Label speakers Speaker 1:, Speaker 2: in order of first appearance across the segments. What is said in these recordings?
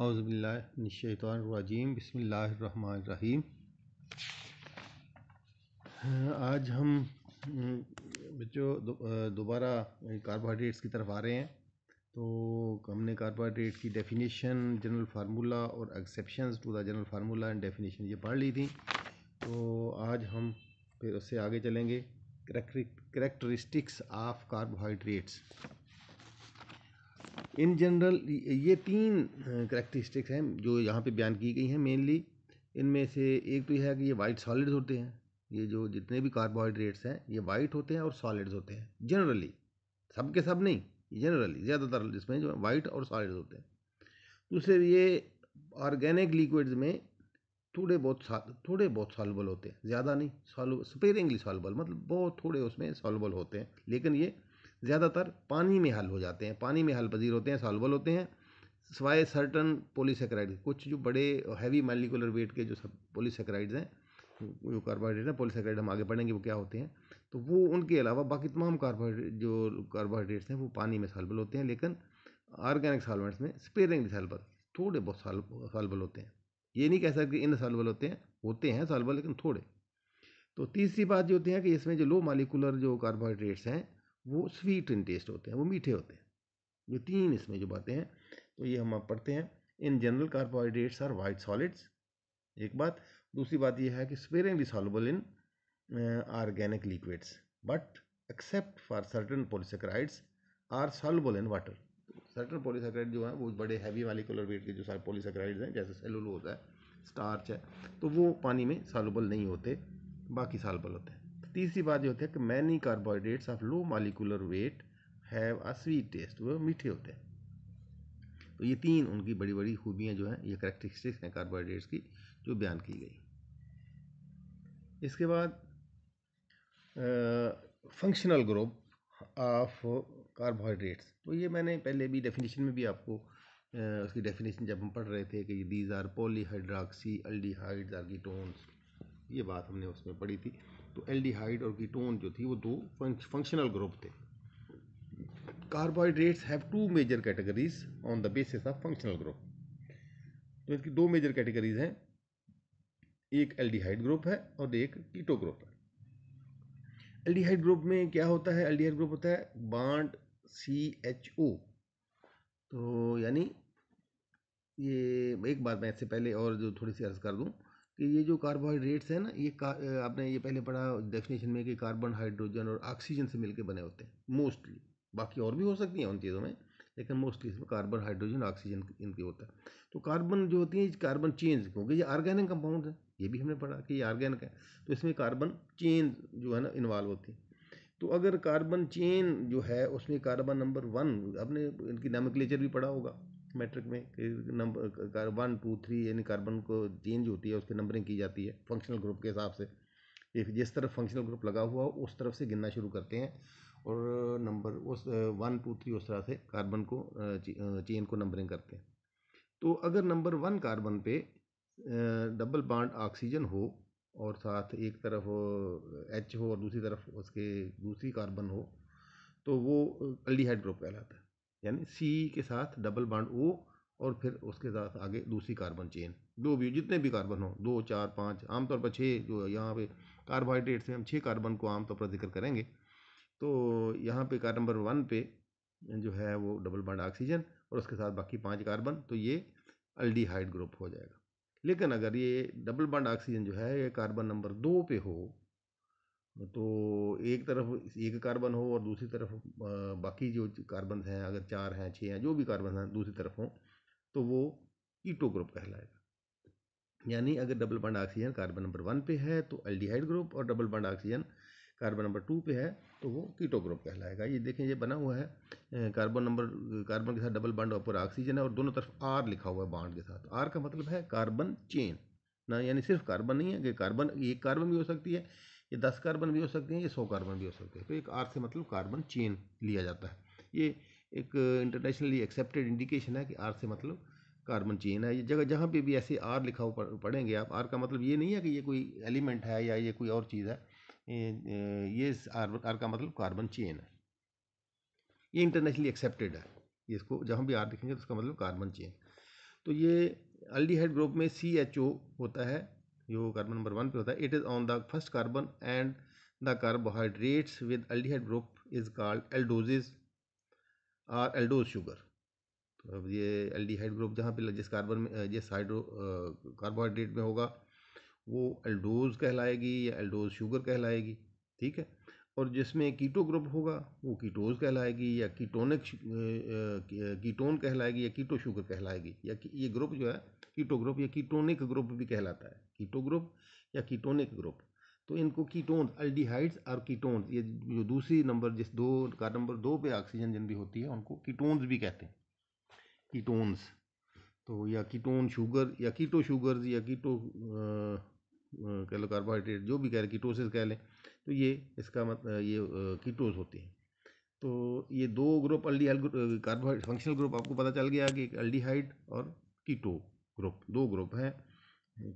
Speaker 1: अज़बिल्लाशैतवाजीम बसमीम आज हम बच्चों दोबारा कार्बोहाइड्रेट्स की तरफ आ रहे हैं तो हमने कार्बोहाइड्रेट की डेफिनेशन जनरल फार्मूला और exception to the general formula and definition ये पढ़ ली थी तो आज हम फिर उससे आगे चलेंगे characteristics of carbohydrates in general ये तीन करैक्टरिस्टिक्स हैं जो यहाँ पे बयान की गई हैं मेनली इनमें से एक तो यह है कि ये वाइट सॉलिड्स होते हैं ये जो जितने भी कार्बोहाइड्रेट्स हैं ये वाइट होते हैं और सॉलिड्स होते हैं जनरली सब के सब नहीं जनरली ज़्यादातर जिसमें जो वाइट और सॉलिड्स होते हैं दूसरे ये ऑर्गेनिक लिक्विड्स में थोड़े बहुत थोड़े बहुत सॉलबल होते हैं ज़्यादा नहीं सॉलबल स्पेयरिंगली सॉलबल मतलब बहुत थोड़े उसमें सॉलबल होते हैं लेकिन ये ज़्यादातर पानी में हल हो जाते हैं पानी में हल पजीर होते हैं सॉल्वल होते हैं सवाए सर्टन पोलीसेक्राइड कुछ जो बड़े हैवी मालिकुलर वेट के जो सब पोलीसेक्राइड्स हैं जो कार्बोहाइड्रेट हैं पोलीसेक्राइड हम आगे पढ़ेंगे वो क्या होते हैं तो वो उनके अलावा बाकी तमाम कार्बोहाइड्रेट जो कार्बोहाइड्रेट्स हैं वो पानी में सालबल होते हैं लेकिन ऑर्गेनिक सॉल्वेंट्स में स्पेयरिंगली सालबल थोड़े बहुत सॉलबल होते हैं ये नहीं कह सकते इन सॉलबल होते हैं होते हैं सॉलबल लेकिन थोड़े तो तीसरी बात जो होती है कि इसमें जो लो मालिकुलर जो कार्बोहाइड्रेट्स हैं वो स्वीट इन टेस्ट होते हैं वो मीठे होते हैं ये तीन इसमें जो बातें हैं तो ये हम आप पढ़ते हैं in general carbohydrates are white solids एक बात दूसरी बात यह है कि sparingly soluble in organic liquids but except for certain polysaccharides are soluble in water certain polysaccharide जो है वो बड़े हैवी मालिकुलर वेट के जो सारे पोलिसक्राइड्स हैं जैसे सेलुलोज है स्टार्च है तो वो पानी में सालुबल नहीं होते बाकी सॉलबल होते हैं तीसरी बात ये होती है कि many carbohydrates of low molecular weight have a sweet taste वो मीठे होते हैं तो ये तीन उनकी बड़ी बड़ी खूबियाँ जो हैं ये करेक्टरिस्टिक्स हैं कार्बोहाइड्रेट्स की जो बयान की गई इसके बाद फंक्शनल ग्रुप ऑफ कार्बोहाइड्रेट्स तो ये मैंने पहले भी डेफिनेशन में भी आपको आ, उसकी डेफिनेशन जब हम पढ़ रहे थे कि these are polyhydroxy aldehydes or ketones ये बात हमने उसमें पढ़ी थी तो एल्डिहाइड और कीटोन जो थी वो दो फंक्शनल ग्रुप थे carbohydrates have two major categories on the basis of functional group तो इसकी दो मेजर कैटेगरीज हैं एक एल्डिहाइड ग्रुप है और एक कीटो ग्रुप है एल्डिहाइड ग्रुप में क्या होता है एल्डिहाइड ग्रुप होता है बाड सी एच ओ तो यानी ये एक बात मैं इससे पहले और जो थोड़ी सी अर्ज कर दूँ कि ये जो कार्बोहाइड्रेट्स हैं ना ये आपने ये पहले पढ़ा डेफिनेशन में कि कार्बन हाइड्रोजन और ऑक्सीजन से मिलकर बने होते हैं मोस्टली बाकी और भी हो सकती हैं उन चीज़ों में लेकिन मोस्टली इसमें कार्बन हाइड्रोजन ऑक्सीजन इनके होता है तो कार्बन जो होती है कार्बन चेंज क्योंकि ये ऑर्गेनिक कंपाउंड है ये भी हमने पढ़ा कि ये ऑर्गेनिक है तो इसमें कार्बन चेन जो है ना इन्वॉल्व होती है तो अगर कार्बन चेन जो है उसमें कार्बन नंबर वन आपने इनकी नेमिक्लेचर भी पढ़ा होगा मैट्रिक में नंबर वन टू थ्री यानी कार्बन को चेंज होती है उसकी नंबरिंग की जाती है फंक्शनल ग्रुप के हिसाब से एक जिस तरफ फंक्शनल ग्रुप लगा हुआ हो उस तरफ से गिनना शुरू करते हैं और नंबर उस वन टू थ्री उस तरह से कार्बन को चेन को नंबरिंग करते हैं तो अगर नंबर वन कार्बन पे डबल बाड ऑक्सीजन हो और साथ एक तरफ एच हो और दूसरी तरफ उसके दूसरी कार्बन हो तो वो अल्डीहाइड ग्रुप कहलाता है यानी सी के साथ डबल बाड ओ और फिर उसके साथ आगे दूसरी कार्बन चेन जो भी जितने भी कार्बन हो दो चार पाँच आमतौर पर छः जो यहाँ पे कार्बोहाइड्रेट से हम छः कार्बन को आमतौर पर जिक्र करेंगे तो यहाँ पे कार्बन नंबर वन पे जो है वो डबल बांड ऑक्सीजन और उसके साथ बाकी पाँच कार्बन तो ये अल्डीहाइड ग्रुप हो जाएगा लेकिन अगर ये डबल बांड ऑक्सीजन जो है ये कार्बन नंबर दो पे हो तो एक तरफ एक कार्बन हो और दूसरी तरफ बाकी जो कार्बन हैं अगर चार हैं छः हैं जो भी कार्बन हैं दूसरी तरफ हों तो वो कीटो ग्रुप कहलाएगा यानी अगर double bond oxygen carbon number one पे है तो एल्डिहाइड ग्रुप और double bond oxygen carbon number two पे है तो वो कीटो ग्रुप कहलाएगा ये देखें ये बना हुआ है कार्बन नंबर कार्बन के साथ डबल बंड ऊपर ऑक्सीजन है और दोनों तरफ आर लिखा हुआ है बाड के साथ आर का मतलब है कार्बन चेन ना यानी सिर्फ कार्बन नहीं है कि कार्बन एक कार्बन भी हो सकती है ये दस कार्बन भी हो सकते हैं ये सौ कार्बन भी हो सकते हैं तो एक आर से मतलब कार्बन चेन लिया जाता है ये एक इंटरनेशनली एक्सेप्टेड इंडिकेशन है कि आर से मतलब कार्बन चेन है ये जगह जहाँ पे भी ऐसे आर लिखा हुआ पढ़ेंगे आप आर का मतलब ये नहीं है कि ये कोई एलिमेंट है या ये कोई और चीज़ है ये आर आर का मतलब कार्बन चेन है ये इंटरनेशनली एक्सेप्टेड है ये इसको जहाँ भी आर देखेंगे तो उसका मतलब कार्बन चेन तो ये अल्डीहाइड ग्रुप में सी एच ओ होता है जो कार्बन नंबर वन पे होता है it is on the first carbon and the carbohydrates with aldehyde group is called aldoses or aldose sugar तो अब ये एल्डिहाइड ग्रुप जहाँ पे जिस कार्बन में जिस हाइड्रो कार्बोहाइड्रेट में होगा वो एल्डोज कहलाएगी या एल्डोज शुगर कहलाएगी ठीक है और जिसमें कीटो ग्रुप होगा वो कीटोज कहलाएगी या कीटोनिक कीटोन कहलाएगी या कीटो शुगर कहलाएगी या ये ग्रुप जो है कीटो ग्रुप या कीटोनिक ग्रुप भी कहलाता है कीटो ग्रुप या कीटोनिक ग्रुप तो इनको कीटोन अल्डिहाइड्स और कीटोन्स ये जो दूसरी नंबर जिस दो का नंबर दो पे ऑक्सीजन जिन भी होती है उनको कीटोन्स भी कहते हैं कीटोन्स तो या कीटोन शुगर या कीटो शुगर्स या कीटो कह लो कार्बोहाइड्रेट जो भी कह रहे कीटोसिस कह लें तो ये इसका मत ये कीटोज होते हैं तो ये दो ग्रुप अल्डी कार्बोहाइड फंक्शनल ग्रुप आपको पता चल गया कि एक अल्डीहाइड और कीटो ग्रुप दो ग्रुप हैं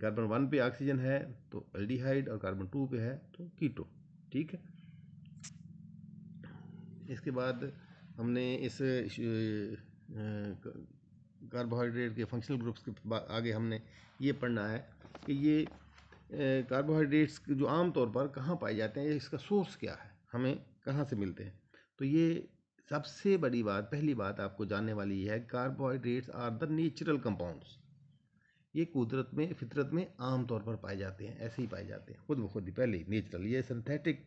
Speaker 1: कार्बन वन पे ऑक्सीजन है तो एल्डिहाइड और कार्बन टू पे है तो कीटो ठीक है इसके बाद हमने इस कार्बोहाइड्रेट के फंक्शनल ग्रुप्स के आगे हमने ये पढ़ना है कि ये कार्बोहाइड्रेट्स जो आम तौर पर कहाँ पाए जाते हैं इसका सोर्स क्या है हमें कहाँ से मिलते हैं तो ये सबसे बड़ी बात पहली बात आपको जानने वाली है carbohydrates are the natural compounds ये कुदरत में फितरत में आम तौर पर पाए जाते हैं ऐसे ही पाए जाते हैं खुद ब खुद ही पहले नेचुरल ये सिंथेटिक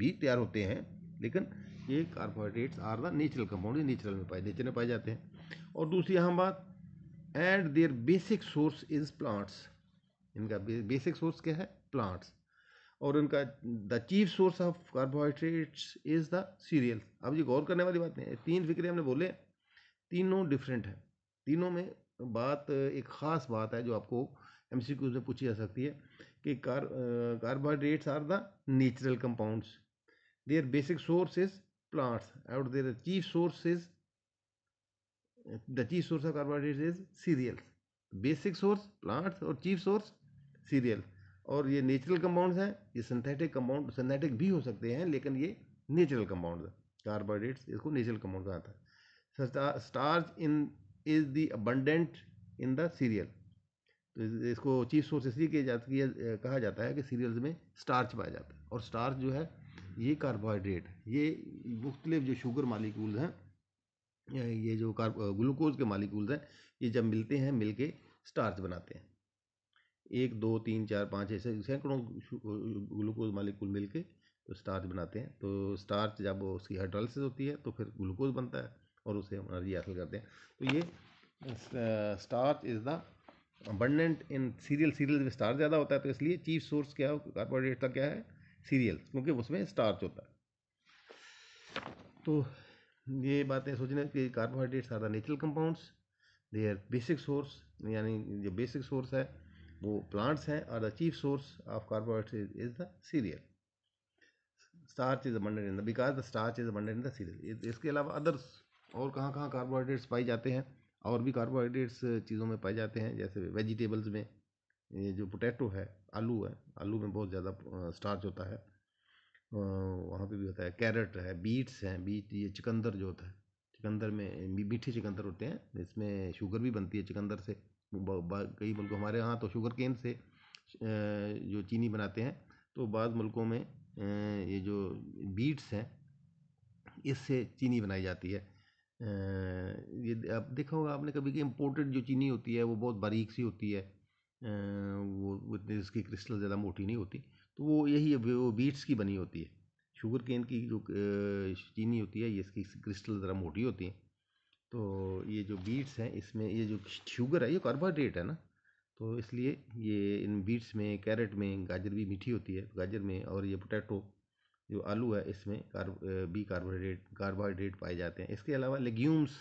Speaker 1: भी तैयार होते हैं लेकिन ये carbohydrates are the natural compound ये नेचुरल में पाए नेचर में पाए जाते हैं और दूसरी अहम बात and their basic source is plants इनका बेसिक सोर्स क्या है प्लांट्स और इनका the chief source of carbohydrates is the cereal अब ये गौर करने वाली बात है तीन फिक्रे हमने बोले तीनों डिफरेंट हैं तीनों में बात एक ख़ास बात है जो आपको एम सी क्यू से पूछी जा सकती है कि कार carbohydrates are the natural compounds their basic source is plants and their chief source is the chief source of carbohydrates is cereals basic source plants और चीफ सोर्स सीरियल और ये नेचुरल कंपाउंड्स हैं ये सिंथेटिक कंपाउंड सिंथेटिक भी हो सकते हैं लेकिन ये नेचुरल कंपाउंड कार्बोहाइड्रेट्स इसको नेचुरल कंपाउंड कहा था starch in is the abundant in the cereal तो इसको चीफ सोर्स इसलिए किया जाता है कहा जाता है कि सीरियल्स में स्टार्च पाया जाता है और स्टार्च जो है ये कार्बोहाइड्रेट ये मुख्तलिफ जो शुगर मालिकूल हैं ये जो कार ग्लूकोज के मालिकूल हैं ये जब मिलते हैं मिल के स्टार्च बनाते हैं एक दो तीन चार पाँच ऐसे सैकड़ों ग्लूकोज मालिकूल मिल के तो स्टार्च बनाते हैं तो स्टार्च जब उसकी हाइड्रोलिसिस होती है तो फिर ग्लूकोज बनता है और उसे हम एनर्जी हासिल करते हैं तो ये starch is the abundant in cereal cereal में स्टार्च ज़्यादा होता है तो इसलिए चीफ सोर्स क्या हो कार्बोहाइड्रेट का क्या है सीरियल क्योंकि उसमें स्टार्च होता है तो ये बातें सोचने कि carbohydrates are the natural compounds are basic source यानी जो बेसिक सोर्स है वो प्लांट्स हैं और the chief source of carbohydrate is the cereal starch is abundant in the because the starch is abundant in the cereal इसके अलावा others और कहाँ कहाँ कार्बोहाइड्रेट्स पाए जाते हैं और भी कार्बोहाइड्रेट्स चीज़ों में पाए जाते हैं जैसे वेजिटेबल्स में ये जो पोटैटो है आलू है आलू में बहुत ज़्यादा स्टार्च होता है वहाँ पे भी होता है कैरेट है बीट्स हैं बीट ये चिकंदर जो होता है चिकंदर में मीठे चिकंदर होते हैं इसमें शुगर भी बनती है चिकंदर से कई मुल्कों हमारे यहाँ तो शुगर केन से जो चीनी बनाते हैं तो बाद मुल्कों में ये जो बीट्स हैं इससे चीनी बनाई जाती है ये आप देखा होगा आपने कभी कि इम्पोर्टेड जो चीनी होती है वो बहुत बारीक सी होती है वो इतनी इसकी क्रिस्टल ज़्यादा मोटी नहीं होती तो वो यही वो बीट्स की बनी होती है शुगर केन की जो चीनी होती है ये इसकी क्रिस्टल ज़रा मोटी होती है तो ये जो बीट्स हैं इसमें ये जो शुगर है ये कार्बोहाइड्रेट है ना तो इसलिए ये इन बीट्स में कैरेट में गाजर भी मीठी होती है गाजर में और ये पोटैटो जो आलू है इसमें कार्ब बी कार्बोहाइड्रेट कार्बोहाइड्रेट पाए जाते हैं इसके अलावा लेग्यूम्स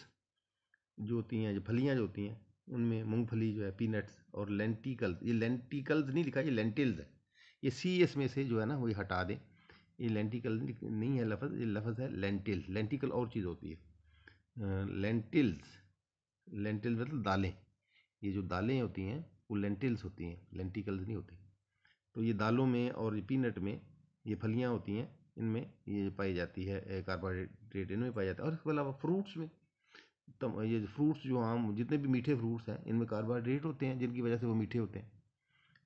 Speaker 1: जो होती हैं जो फलियाँ जो होती हैं उनमें मूंगफली जो है पीनट्स और लेंटिकल्स ये लेंटिकल्स नहीं लिखा ये लेंटिल्स है ये सी एस में से जो है ना वही हटा दें ये लेंटिकल नहीं है लफज ये लफज है लेंटिल लेंटिकल और चीज़ होती है लेंटिल्स लेंटिल मतलब दालें ये जो दालें होती हैं वो लेंटिल्स होती हैं लेंटिकल्स नहीं होती तो ये दालों में और पीनट में ये फलियाँ होती हैं इनमें ये पाई जाती है कार्बोहाइड्रेट इनमें पाया जाता है और इसके अलावा फ्रूट्स में तम ये फ्रूट्स जो आम जितने भी मीठे फ्रूट्स हैं इनमें कार्बोहाइड्रेट होते हैं जिनकी वजह से वो मीठे होते हैं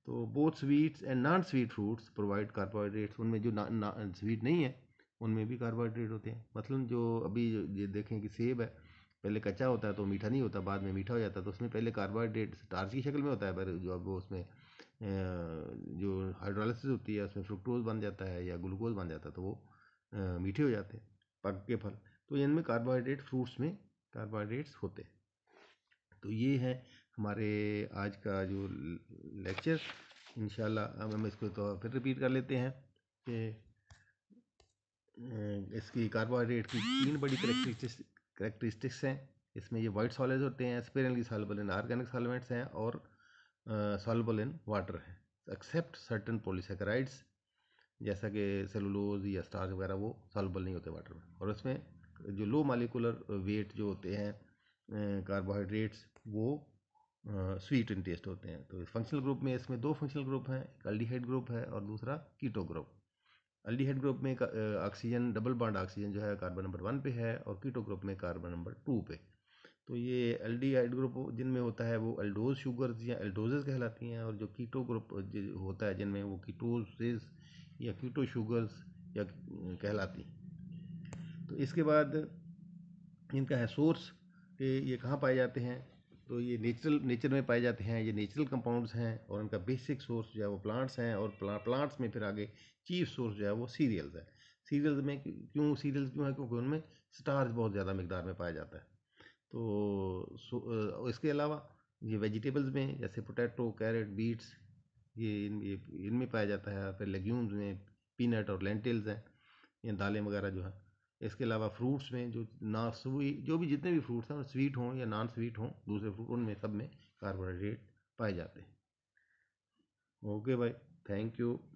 Speaker 1: तो both sweets and non sweet fruits provide carbohydrates उनमें जो स्वीट नहीं है उनमें भी कार्बोहाइड्रेट होते हैं मतलब जो अभी ये देखें कि सेब है पहले कच्चा होता है तो मीठा नहीं होता बाद में मीठा हो जाता है तो उसमें पहले कार्बोहाइड्रेट स्टार्च की शक्ल में होता है पर जो अब वो उसमें जो हाइड्रोलाइसिस होती है उसमें फ्रुक्टोज बन जाता है या ग्लूकोज बन जाता है तो वो मीठे हो जाते हैं पक के फल तो इनमें कार्बोहाइड्रेट फ्रूट्स में कार्बोहाइड्रेट्स होते हैं तो ये है हमारे आज का जो लेक्चर इन अब हम इसको तो फिर रिपीट कर लेते हैं कि इसकी कार्बोहाइड्रेट की तीन बड़ी करेक्टरिस्टिक्स करेक्टरिस्टिक्स हैं इसमें ये वाइट सॉलिड्स होते हैं स्पेरली इन ऑर्गेनिक सॉलमेंट्स हैं और सॉल्युबल इन वाटर है एक्सेप्ट सर्टन पोलिसेक्राइड्स जैसा कि सेलुलोज या स्टार्च वगैरह वो सॉल्युबल नहीं होते वाटर में और इसमें जो लो मालिकुलर वेट जो होते हैं कार्बोहाइड्रेट्स वो स्वीट इन टेस्ट होते हैं तो फंक्शनल ग्रुप में इसमें दो फंक्शनल ग्रुप हैं एक अल्डीहाइड ग्रुप है और दूसरा कीटो ग्रुप अल्डीहाइड ग्रुप में ऑक्सीजन डबल बॉन्ड ऑक्सीजन जो है कार्बन नंबर वन पे है और कीटो ग्रुप में कार्बन नंबर टू पे तो ये एल डी ग्रुप जिनमें होता है वो एल्डोज शुगर्स या एल्डोजेज कहलाती हैं और जो कीटो ग्रुप होता है जिनमें वो कीटोसेज या कीटो शुगर्स या कहलाती हैं तो इसके बाद इनका है सोर्स कि ये कहाँ पाए जाते हैं तो ये नेचुरल नेचर में पाए जाते हैं ये नेचुरल कंपाउंड्स हैं और इनका बेसिक सोर्स जो है वो प्लांट्स हैं और प्लांट्स में फिर आगे चीफ सोर्स जो है वो सीरियल्स है सीरियल्स में क्यों सीरियल्स क्यों है क्योंकि उनमें स्टार्च बहुत ज़्यादा मकदार में पाया जाता है तो सो इसके अलावा ये वेजिटेबल्स में जैसे पोटैटो कैरेट बीट्स ये इनमें इनमें पाया जाता है फिर लेग्यूम्स में पीनट और लेंटिल्स हैं या दालें वगैरह जो है इसके अलावा फ्रूट्स में जो ना जो भी जितने भी फ्रूट्स हैं स्वीट हों या नॉन स्वीट हों दूसरे फ्रूट उनमें सब में कार्बोहाइड्रेट पाए जाते हैं ओके भाई थैंक यू